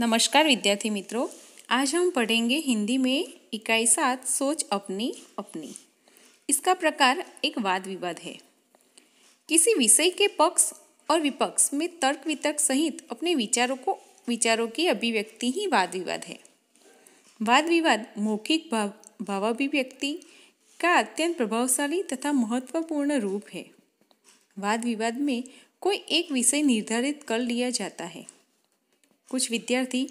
नमस्कार विद्यार्थी मित्रों आज हम पढ़ेंगे हिंदी में इकाई सात सोच अपनी अपनी इसका प्रकार एक वाद विवाद है किसी विषय के पक्ष और विपक्ष में तर्क वितर्क सहित अपने विचारों को विचारों की अभिव्यक्ति ही वाद विवाद है वाद विवाद मौखिक भाव भावाभिव्यक्ति का अत्यंत प्रभावशाली तथा महत्वपूर्ण रूप है वाद विवाद में कोई एक विषय निर्धारित कर लिया जाता है कुछ विद्यार्थी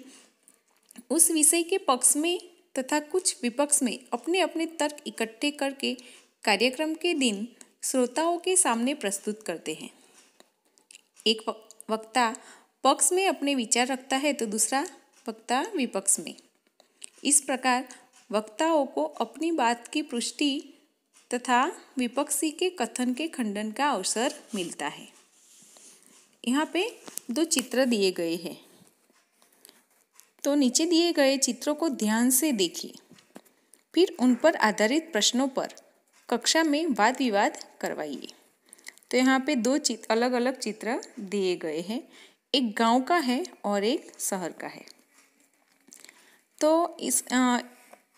उस विषय के पक्ष में तथा कुछ विपक्ष में अपने अपने तर्क इकट्ठे करके कार्यक्रम के दिन श्रोताओं के सामने प्रस्तुत करते हैं एक वक्ता पक्ष में अपने विचार रखता है तो दूसरा वक्ता विपक्ष में इस प्रकार वक्ताओं को अपनी बात की पुष्टि तथा विपक्षी के कथन के खंडन का अवसर मिलता है यहाँ पे दो चित्र दिए गए हैं तो नीचे दिए गए चित्रों को ध्यान से देखिए फिर उन पर आधारित प्रश्नों पर कक्षा में वाद विवाद करवाइए तो यहाँ पे दो चित्र अलग अलग चित्र दिए गए हैं एक गांव का है और एक शहर का है तो इस आ,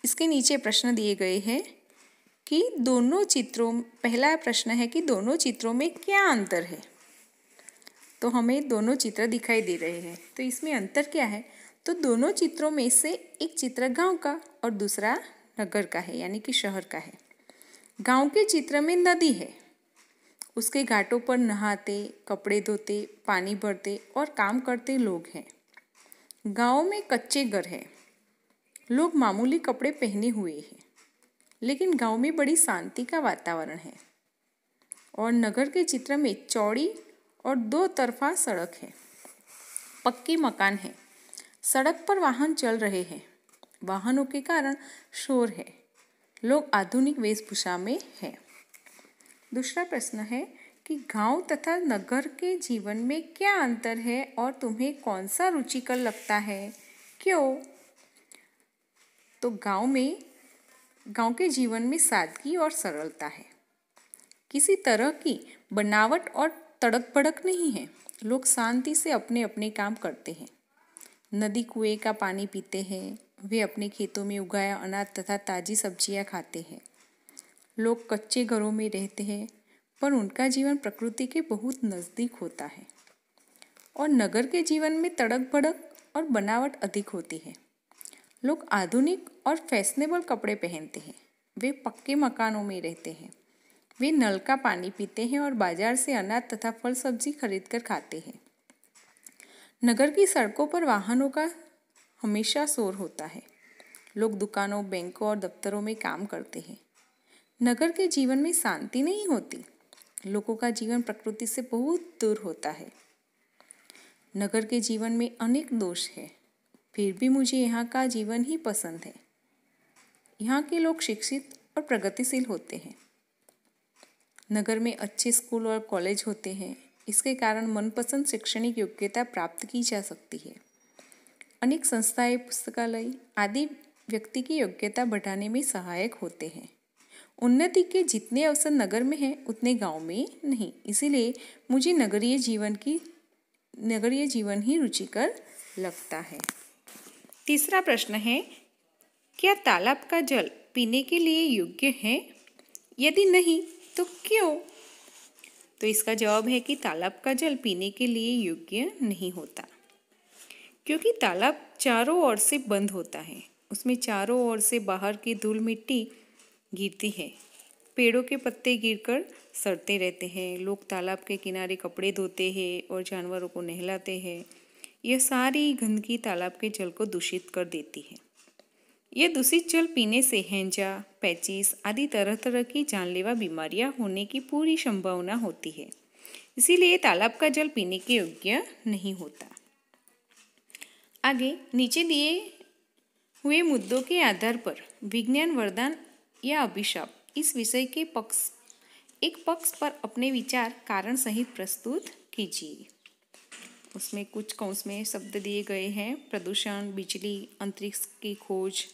इसके नीचे प्रश्न दिए गए हैं कि दोनों चित्रों पहला प्रश्न है कि दोनों चित्रों में क्या अंतर है तो हमें दोनों चित्र दिखाई दे रहे हैं तो इसमें अंतर क्या है तो दोनों चित्रों में से एक चित्र गांव का और दूसरा नगर का है यानी कि शहर का है गांव के चित्र में नदी है उसके घाटों पर नहाते कपड़े धोते पानी भरते और काम करते लोग हैं गांव में कच्चे घर हैं लोग मामूली कपड़े पहने हुए हैं लेकिन गांव में बड़ी शांति का वातावरण है और नगर के चित्र में चौड़ी और दो तरफा सड़क है पक्के मकान है सड़क पर वाहन चल रहे हैं वाहनों के कारण शोर है लोग आधुनिक वेशभूषा में हैं दूसरा प्रश्न है कि गांव तथा नगर के जीवन में क्या अंतर है और तुम्हें कौन सा रुचिकर लगता है क्यों तो गांव में गांव के जीवन में सादगी और सरलता है किसी तरह की बनावट और तड़क भड़क नहीं है लोग शांति से अपने अपने काम करते हैं नदी कुएं का पानी पीते हैं वे अपने खेतों में उगाया अनाज तथा ताज़ी सब्जियां खाते हैं लोग कच्चे घरों में रहते हैं पर उनका जीवन प्रकृति के बहुत नज़दीक होता है और नगर के जीवन में तड़क भड़क और बनावट अधिक होती है लोग आधुनिक और फैशनेबल कपड़े पहनते हैं वे पक्के मकानों में रहते हैं वे नल का पानी पीते हैं और बाजार से अनाज तथा फल सब्जी खरीद कर खाते हैं नगर की सड़कों पर वाहनों का हमेशा शोर होता है लोग दुकानों बैंकों और दफ्तरों में काम करते हैं नगर के जीवन में शांति नहीं होती लोगों का जीवन प्रकृति से बहुत दूर होता है नगर के जीवन में अनेक दोष है फिर भी मुझे यहाँ का जीवन ही पसंद है यहाँ के लोग शिक्षित और प्रगतिशील होते हैं नगर में अच्छे स्कूल और कॉलेज होते हैं इसके कारण मनपसंद शैक्षणिक योग्यता प्राप्त की जा सकती है अनेक संस्थाएं पुस्तकालय आदि व्यक्ति की योग्यता बढ़ाने में सहायक होते हैं उन्नति के जितने अवसर नगर में हैं उतने गांव में नहीं इसीलिए मुझे नगरीय जीवन की नगरीय जीवन ही रुचिकर लगता है तीसरा प्रश्न है क्या तालाब का जल पीने के लिए योग्य है यदि नहीं तो क्यों तो इसका जवाब है कि तालाब का जल पीने के लिए योग्य नहीं होता क्योंकि तालाब चारों ओर से बंद होता है उसमें चारों ओर से बाहर की धूल मिट्टी गिरती है पेड़ों के पत्ते गिरकर सड़ते रहते हैं लोग तालाब के किनारे कपड़े धोते हैं और जानवरों को नहलाते हैं यह सारी गंदगी तालाब के जल को दूषित कर देती है ये दूषित जल पीने से हैंजा पैचिस आदि तरह तरह की जानलेवा बीमारियां होने की पूरी संभावना होती है इसीलिए तालाब का जल पीने के योग्य नहीं होता आगे नीचे दिए हुए मुद्दों के आधार पर विज्ञान वरदान या अभिशाप इस विषय के पक्ष एक पक्ष पर अपने विचार कारण सहित प्रस्तुत कीजिए उसमें कुछ कौश में शब्द दिए गए हैं प्रदूषण बिजली अंतरिक्ष की खोज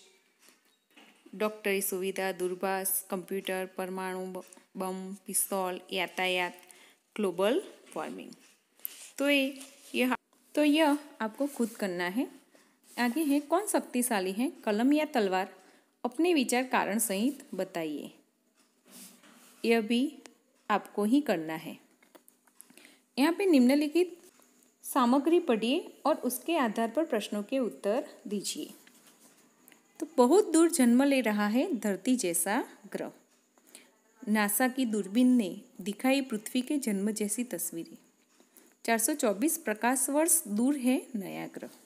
डॉक्टरी सुविधा दूरभाष कंप्यूटर परमाणु बम पिस्तौल यातायात ग्लोबल वार्मिंग तो ये यह तो यह आपको खुद करना है आगे है कौन शक्तिशाली है कलम या तलवार अपने विचार कारण सहित बताइए यह भी आपको ही करना है यहाँ पे निम्नलिखित सामग्री पढ़िए और उसके आधार पर प्रश्नों के उत्तर दीजिए तो बहुत दूर जन्म ले रहा है धरती जैसा ग्रह नासा की दूरबीन ने दिखाई पृथ्वी के जन्म जैसी तस्वीरें 424 प्रकाश वर्ष दूर है नया ग्रह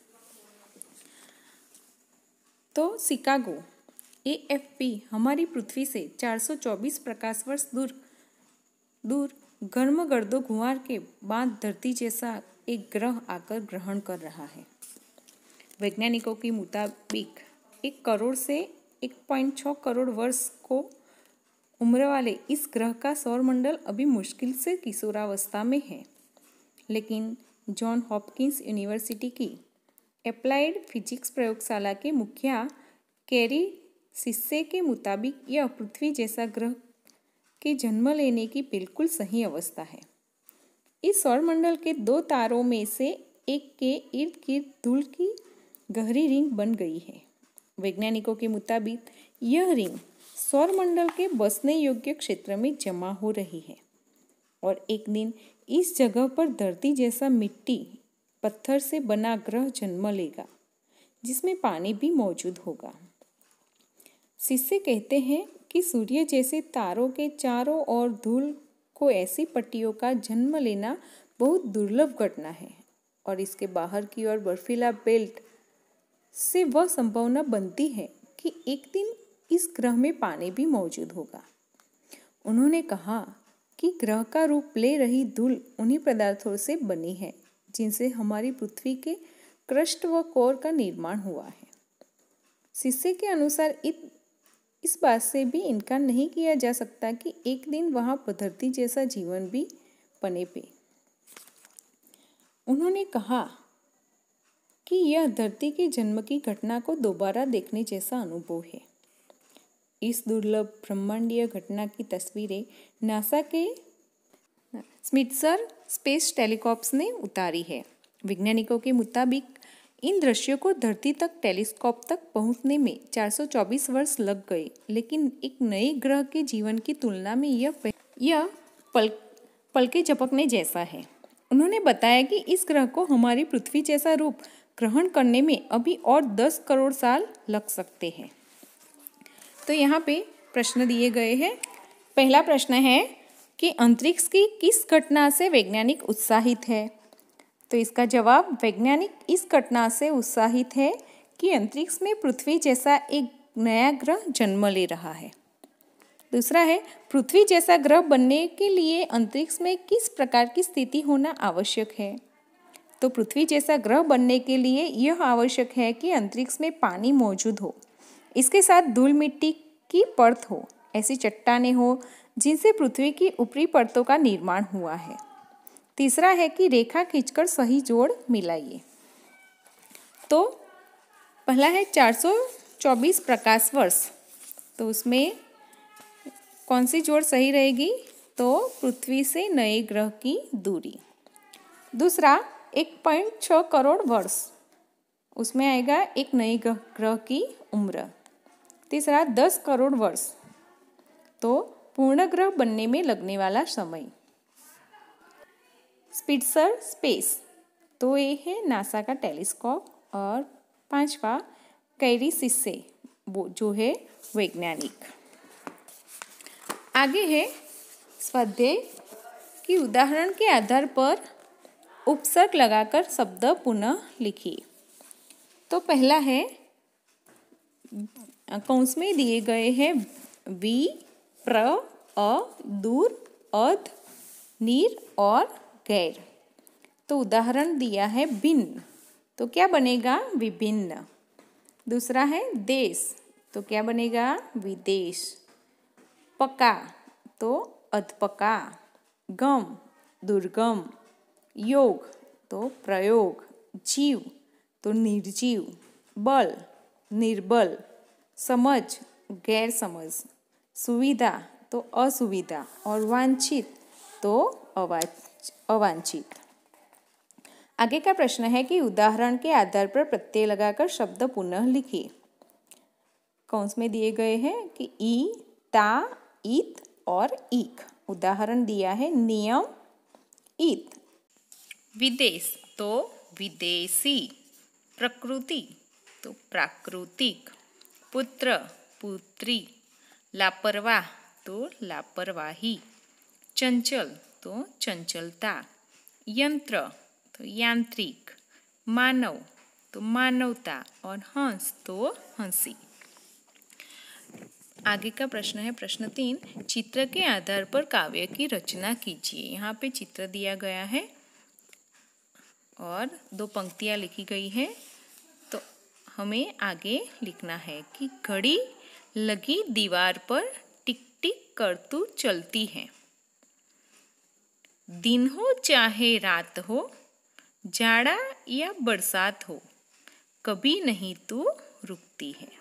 तो शिकागो पी हमारी पृथ्वी से 424 प्रकाश वर्ष दूर दूर गर्म गर्दो घुआर के बाद धरती जैसा एक ग्रह आकर ग्रहण कर रहा है वैज्ञानिकों के मुताबिक एक करोड़ से एक पॉइंट छः करोड़ वर्ष को उम्र वाले इस ग्रह का सौरमंडल अभी मुश्किल से किशोरावस्था में है लेकिन जॉन हॉपकिंस यूनिवर्सिटी की अप्लाइड फिजिक्स प्रयोगशाला के मुखिया कैरी सिस्से के मुताबिक यह पृथ्वी जैसा ग्रह के जन्म लेने की बिल्कुल सही अवस्था है इस सौरमंडल के दो तारों में से एक के इर्द गिर्द धूल की गहरी रिंग बन गई है वैज्ञानिकों के मुताबिक यह रिंग सौरमंडल के बसने योग्य क्षेत्र में जमा हो रही है और एक दिन इस जगह पर धरती जैसा मिट्टी पत्थर से बना ग्रह जन्म लेगा जिसमें पानी भी मौजूद होगा शिष्य कहते हैं कि सूर्य जैसे तारों के चारों ओर धूल को ऐसी पट्टियों का जन्म लेना बहुत दुर्लभ घटना है और इसके बाहर की ओर बर्फीला बेल्ट से वह संभावना बनती है कि एक दिन इस ग्रह में पानी भी मौजूद होगा उन्होंने कहा कि ग्रह का रूप ले रही धूल उन्हीं पदार्थों से बनी है जिनसे हमारी पृथ्वी के क्रष्ट व कोर का निर्माण हुआ है शिष्य के अनुसार इस बात से भी इनकार नहीं किया जा सकता कि एक दिन वहाँ पदरती जैसा जीवन भी पने पे उन्होंने कहा कि यह धरती के जन्म की घटना को दोबारा देखने जैसा अनुभव है इस दुर्लभ ब्रह्मांडीय घटना की तस्वीरें नासा के स्मिटसर स्पेस टेलीकॉप्स ने उतारी है वैज्ञानिकों के मुताबिक इन दृश्यों को धरती तक टेलीस्कोप तक पहुंचने में 424 वर्ष लग गए लेकिन एक नए ग्रह के जीवन की तुलना में यह यह पल पलके झपकने जैसा है उन्होंने बताया कि इस ग्रह को हमारी पृथ्वी जैसा रूप ग्रहण करने में अभी और दस करोड़ साल लग सकते हैं तो यहाँ पे प्रश्न दिए गए हैं पहला प्रश्न है कि अंतरिक्ष की किस घटना से वैज्ञानिक उत्साहित है तो इसका जवाब वैज्ञानिक इस घटना से उत्साहित है कि अंतरिक्ष में पृथ्वी जैसा एक नया ग्रह जन्म ले रहा है दूसरा है पृथ्वी जैसा ग्रह बनने के लिए अंतरिक्ष में किस प्रकार की स्थिति होना आवश्यक है तो पृथ्वी जैसा ग्रह बनने के लिए यह आवश्यक है कि अंतरिक्ष में पानी मौजूद हो इसके साथ धूल मिट्टी की परत हो ऐसी चट्टाने हो जिनसे पृथ्वी की ऊपरी परतों का निर्माण हुआ है तीसरा है कि रेखा खींचकर सही जोड़ मिलाइए तो पहला है 424 प्रकाश वर्ष तो उसमें कौन सी जोड़ सही रहेगी तो पृथ्वी से नए ग्रह की दूरी दूसरा एक पॉइंट छ करोड़ वर्ष उसमें आएगा एक नए ग्रह की उम्र तीसरा दस करोड़ वर्ष तो पूर्ण ग्रह बनने में लगने वाला समय स्पिट्सर स्पेस तो ये है नासा का टेलीस्कोप और पांचवा कैरी सिस्से वो जो है वैज्ञानिक आगे है स्वाध्याय की उदाहरण के आधार पर उपसर्ग लगाकर शब्द पुनः लिखिए तो पहला है कौंस में दिए गए हैं वी प्र अ दूर अध नीर और गैर तो उदाहरण दिया है भिन्न तो क्या बनेगा विभिन्न दूसरा है देश तो क्या बनेगा विदेश पका तो अधपका गम दुर्गम योग तो प्रयोग जीव तो निर्जीव बल निर्बल समझ समझ सुविधा तो असुविधा और वांछित तो अवाच अवांछित आगे का प्रश्न है कि उदाहरण के आधार पर प्रत्यय लगाकर शब्द पुनः लिखिए कौन में दिए गए हैं कि ई ता इत और इक उदाहरण दिया है नियम इत विदेश तो विदेशी प्रकृति तो प्राकृतिक पुत्र पुत्री लापरवाह तो लापरवाही चंचल तो चंचलता यंत्र तो यांत्रिक मानव तो मानवता और हंस तो हंसी आगे का प्रश्न है प्रश्न तीन चित्र के आधार पर काव्य की रचना कीजिए यहाँ पे चित्र दिया गया है और दो पंक्तियाँ लिखी गई हैं तो हमें आगे लिखना है कि घड़ी लगी दीवार पर टिक टिक कर तू चलती है दिन हो चाहे रात हो जाड़ा या बरसात हो कभी नहीं तो रुकती है